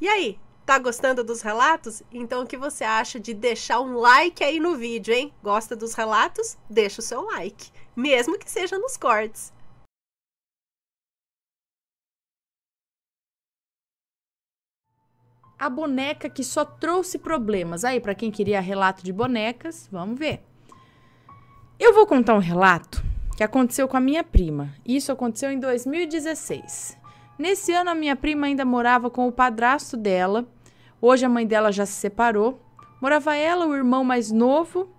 E aí, tá gostando dos relatos? Então o que você acha de deixar um like aí no vídeo, hein? Gosta dos relatos? Deixa o seu like, mesmo que seja nos cortes. a boneca que só trouxe problemas. Aí, para quem queria relato de bonecas, vamos ver. Eu vou contar um relato que aconteceu com a minha prima. Isso aconteceu em 2016. Nesse ano, a minha prima ainda morava com o padrasto dela. Hoje, a mãe dela já se separou. Morava ela, o irmão mais novo,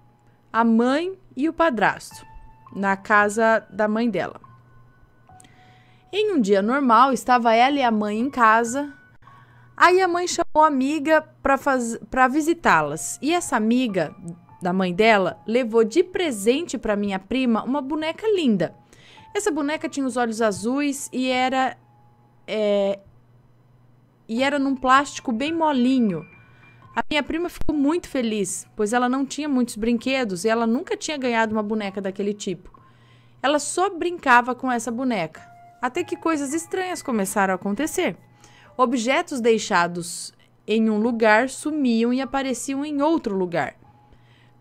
a mãe e o padrasto, na casa da mãe dela. Em um dia normal, estava ela e a mãe em casa. Aí a mãe chamou a amiga para visitá-las. E essa amiga da mãe dela levou de presente para minha prima uma boneca linda. Essa boneca tinha os olhos azuis e era é... E era num plástico bem molinho. A minha prima ficou muito feliz, pois ela não tinha muitos brinquedos e ela nunca tinha ganhado uma boneca daquele tipo. Ela só brincava com essa boneca. Até que coisas estranhas começaram a acontecer. Objetos deixados em um lugar sumiam e apareciam em outro lugar.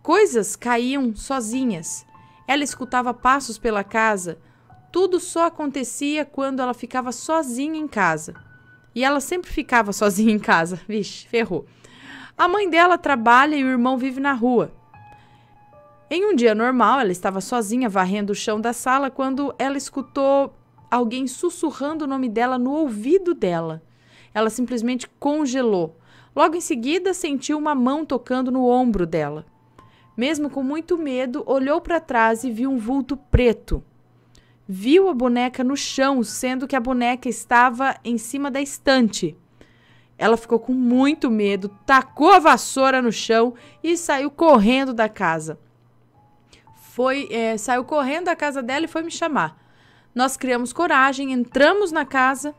Coisas caíam sozinhas. Ela escutava passos pela casa tudo só acontecia quando ela ficava sozinha em casa. E ela sempre ficava sozinha em casa. Vixe, ferrou. A mãe dela trabalha e o irmão vive na rua. Em um dia normal, ela estava sozinha varrendo o chão da sala quando ela escutou alguém sussurrando o nome dela no ouvido dela. Ela simplesmente congelou. Logo em seguida, sentiu uma mão tocando no ombro dela. Mesmo com muito medo, olhou para trás e viu um vulto preto viu a boneca no chão, sendo que a boneca estava em cima da estante. Ela ficou com muito medo, tacou a vassoura no chão e saiu correndo da casa. Foi, é, saiu correndo da casa dela e foi me chamar. Nós criamos coragem, entramos na casa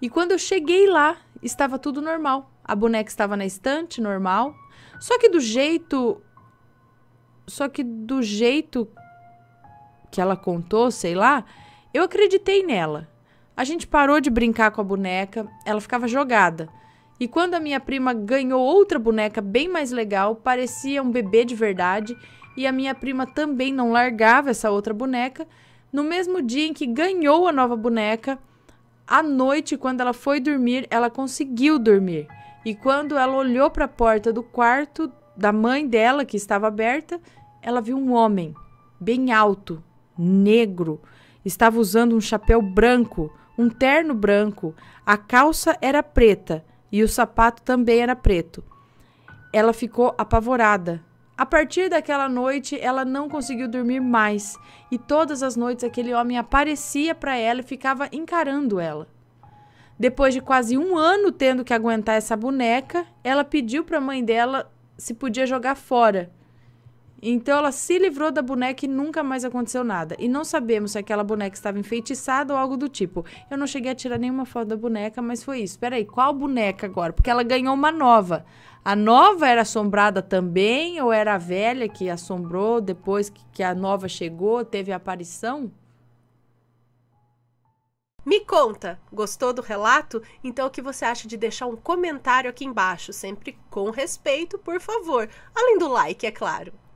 e quando eu cheguei lá, estava tudo normal. A boneca estava na estante, normal. Só que do jeito. Só que do jeito que ela contou, sei lá, eu acreditei nela. A gente parou de brincar com a boneca, ela ficava jogada. E quando a minha prima ganhou outra boneca bem mais legal, parecia um bebê de verdade, e a minha prima também não largava essa outra boneca. No mesmo dia em que ganhou a nova boneca, à noite, quando ela foi dormir, ela conseguiu dormir. E quando ela olhou para a porta do quarto da mãe dela, que estava aberta, ela viu um homem, bem alto, negro. Estava usando um chapéu branco, um terno branco. A calça era preta e o sapato também era preto. Ela ficou apavorada. A partir daquela noite, ela não conseguiu dormir mais, e todas as noites aquele homem aparecia para ela e ficava encarando ela. Depois de quase um ano tendo que aguentar essa boneca, ela pediu para a mãe dela se podia jogar fora então ela se livrou da boneca e nunca mais aconteceu nada. E não sabemos se aquela boneca estava enfeitiçada ou algo do tipo. Eu não cheguei a tirar nenhuma foto da boneca, mas foi isso. Peraí, qual boneca agora? Porque ela ganhou uma nova. A nova era assombrada também ou era a velha que assombrou depois que, que a nova chegou, teve a aparição? Me conta, gostou do relato? Então o que você acha de deixar um comentário aqui embaixo, sempre com respeito, por favor. Além do like, é claro.